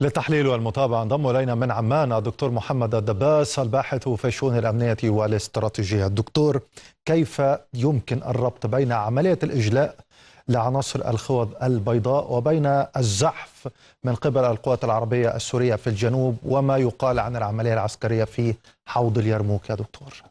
للتحليل والمتابعة انضم إلينا من عمان الدكتور محمد الدباس الباحث في الشؤون الأمنية والاستراتيجية الدكتور كيف يمكن الربط بين عملية الإجلاء لعناصر الخوض البيضاء وبين الزحف من قبل القوات العربية السورية في الجنوب وما يقال عن العملية العسكرية في حوض اليرموك يا دكتور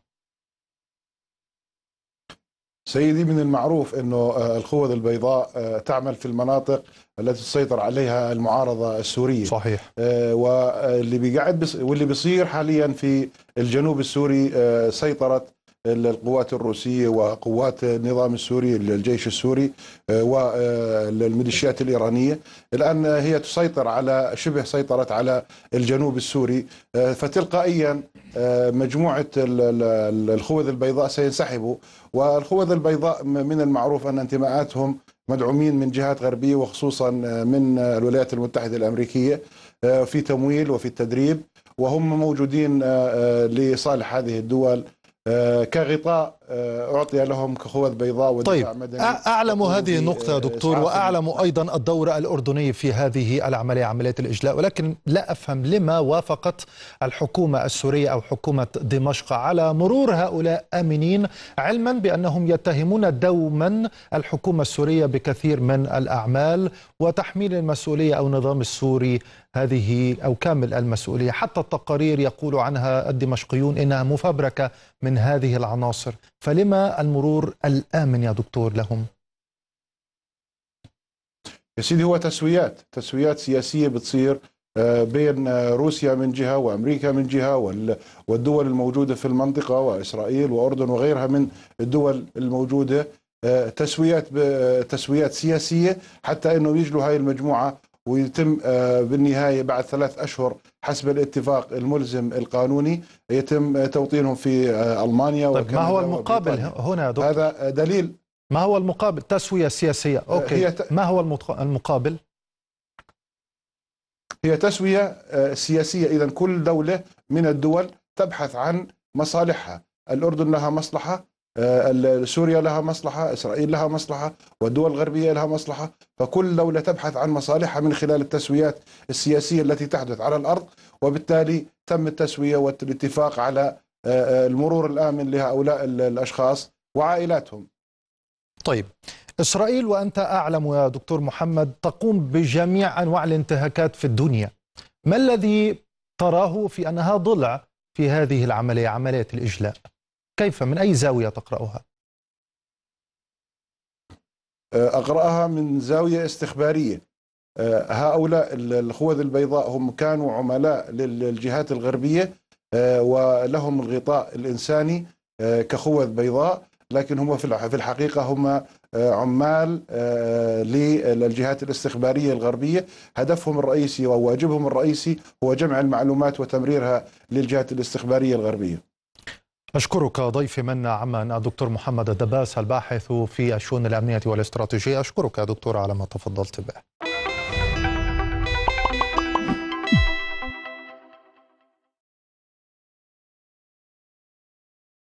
سيدي من المعروف انه آه، الخوذ البيضاء آه، تعمل في المناطق التي تسيطر عليها المعارضه السوريه صحيح آه، واللي بيقعد واللي بيصير حاليا في الجنوب السوري سيطرت القوات الروسية وقوات النظام السوري الجيش السوري آه، والميليشيات آه، الإيرانية الآن هي تسيطر على شبه سيطرت على الجنوب السوري آه، فتلقائيا مجموعة الخوذ البيضاء سينسحبوا والخوذ البيضاء من المعروف أن انتماءاتهم مدعومين من جهات غربية وخصوصا من الولايات المتحدة الأمريكية في تمويل وفي التدريب وهم موجودين لصالح هذه الدول آه، كغطاء آه، أعطي لهم كخوذ بيضاء ودفاع طيب مدني أعلم هذه النقطة آه، دكتور وأعلم أيضا الدور الأردني في هذه العملية عملية الإجلاء ولكن لا أفهم لما وافقت الحكومة السورية أو حكومة دمشق على مرور هؤلاء آمنين علما بأنهم يتهمون دوما الحكومة السورية بكثير من الأعمال وتحميل المسؤولية أو النظام السوري هذه أو كامل المسؤولية حتى التقارير يقول عنها الدمشقيون إنها مفبركة من هذه العناصر فلما المرور الآمن يا دكتور لهم؟ يا سيدي هو تسويات تسويات سياسية بتصير آه، بين آه، روسيا من جهة وأمريكا من جهة والدول الموجودة في المنطقة وإسرائيل وأردن وغيرها من الدول الموجودة آه، تسويات تسويات سياسية حتى أنه يجلوا هاي المجموعة ويتم آه، بالنهايه بعد ثلاث اشهر حسب الاتفاق الملزم القانوني يتم آه، توطينهم في آه، المانيا طيب ما هو المقابل هنا دكتور هذا دليل ما هو المقابل تسويه سياسيه اوكي ت... ما هو المقابل هي تسويه سياسيه اذا كل دوله من الدول تبحث عن مصالحها الاردن لها مصلحه آه، سوريا لها مصلحة إسرائيل لها مصلحة والدول الغربية لها مصلحة فكل دولة تبحث عن مصالحها من خلال التسويات السياسية التي تحدث على الأرض وبالتالي تم التسوية والاتفاق على آه، آه، المرور الآمن لهؤلاء الأشخاص وعائلاتهم طيب إسرائيل وأنت أعلم يا دكتور محمد تقوم بجميع أنواع الانتهاكات في الدنيا ما الذي تراه في أنها ضلع في هذه العملية عملية الإجلاء؟ كيف من أي زاوية تقرأها؟ أه، أقرأها من زاوية استخبارية أه، هؤلاء الخوذ البيضاء هم كانوا عملاء للجهات الغربية أه، ولهم الغطاء الإنساني كخوذ بيضاء لكن هم في الحقيقة هم عمال للجهات الاستخبارية الغربية هدفهم الرئيسي وواجبهم الرئيسي هو جمع المعلومات وتمريرها للجهات الاستخبارية الغربية أشكرك ضيفي من عمان الدكتور محمد الدباس الباحث في الشؤون الأمنية والاستراتيجية أشكرك يا دكتور على ما تفضلت به